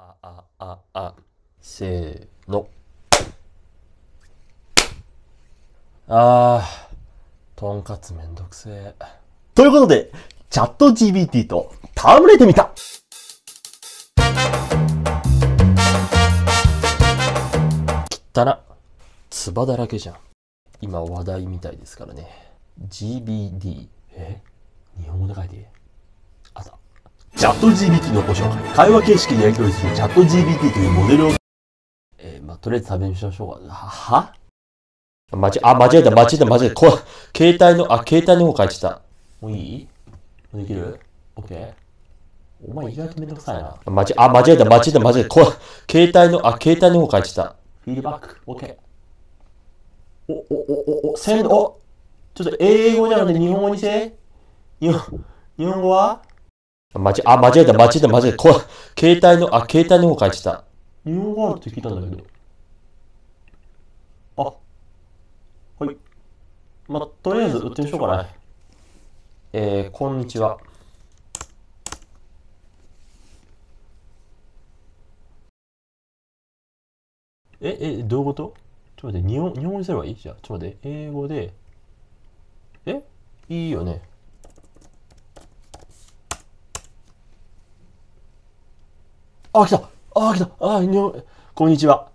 ああああせーのあーとんかつめんどくせえということでチャット GBT と戯れてみたっ汚なばだらけじゃん今話題みたいですからね GBD えチャット GPT のご紹介。会話形式でやり取りするチャット GPT というモデルを。えー、まあ、とりあえず食べしましょうか。は間違あ、間違えた、間違えた、間違えた。こ携帯の、あ、携帯の方書いてた。もういいできる ?OK? お前意外とめんどくさいな。間違あ、間違えた、間違えた、間違えた。こ携帯の、あ、携帯の方書いてた。フィードバック、OK。お、お、お、お、お、せん、お、ちょっと英語じゃなくて日本語にせ日本、日本語は間違え、あ、間違えた、間違えた、間違えた。携帯の、あ、携帯の方書いてた。ニューワールドって聞いたんだけど。あ、はい。まあ、とりあえず売ってみましょうかね。えー、こんにちは。え、え、どういうことちょっと待って、日本日本語にすればいいじゃあ、ちょっと待って、英語で、えいいよね。あ、来たあ、来たあ、日本、こんにちは。